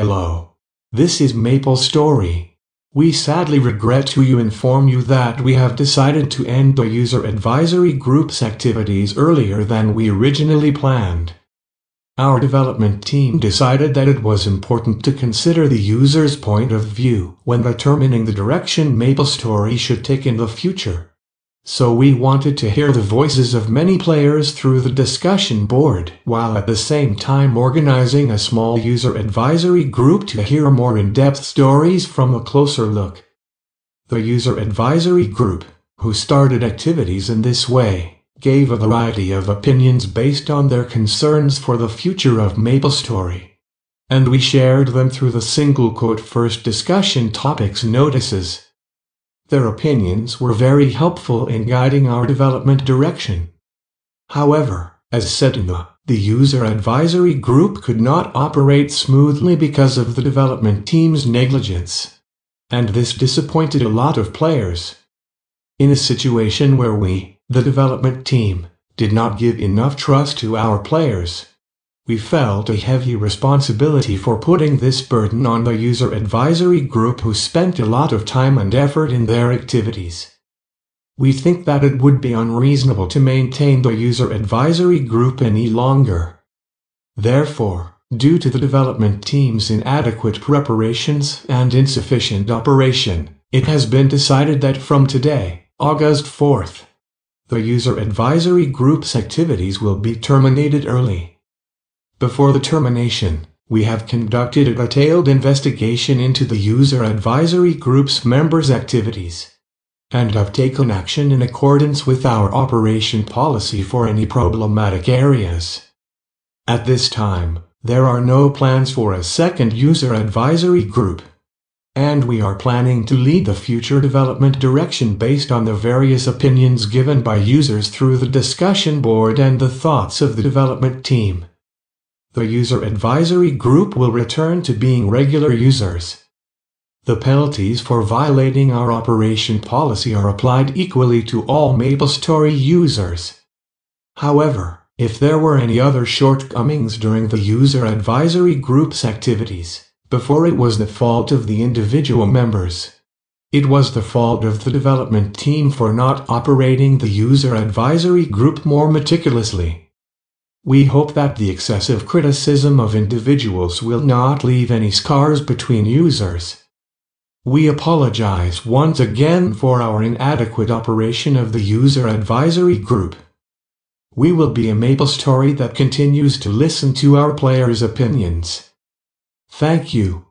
Hello. This is Maple Story. We sadly regret to inform you that we have decided to end the user advisory group's activities earlier than we originally planned. Our development team decided that it was important to consider the user's point of view when determining the direction MapleStory should take in the future. So we wanted to hear the voices of many players through the discussion board, while at the same time organizing a small user advisory group to hear more in-depth stories from a closer look. The user advisory group, who started activities in this way, gave a variety of opinions based on their concerns for the future of MapleStory. And we shared them through the single quote first discussion topics notices. Their opinions were very helpful in guiding our development direction. However, as said in the the user advisory group could not operate smoothly because of the development team's negligence. And this disappointed a lot of players. In a situation where we, the development team, did not give enough trust to our players, we felt a heavy responsibility for putting this burden on the user advisory group who spent a lot of time and effort in their activities. We think that it would be unreasonable to maintain the user advisory group any longer. Therefore, due to the development team's inadequate preparations and insufficient operation, it has been decided that from today, August 4th, the user advisory group's activities will be terminated early. Before the termination, we have conducted a detailed investigation into the user advisory group's members' activities and have taken action in accordance with our operation policy for any problematic areas. At this time, there are no plans for a second user advisory group. And we are planning to lead the future development direction based on the various opinions given by users through the discussion board and the thoughts of the development team. The user advisory group will return to being regular users. The penalties for violating our operation policy are applied equally to all MapleStory users. However, if there were any other shortcomings during the user advisory group's activities, before it was the fault of the individual members. It was the fault of the development team for not operating the user advisory group more meticulously. We hope that the excessive criticism of individuals will not leave any scars between users. We apologize once again for our inadequate operation of the user advisory group. We will be a Maple Story that continues to listen to our players' opinions. Thank you.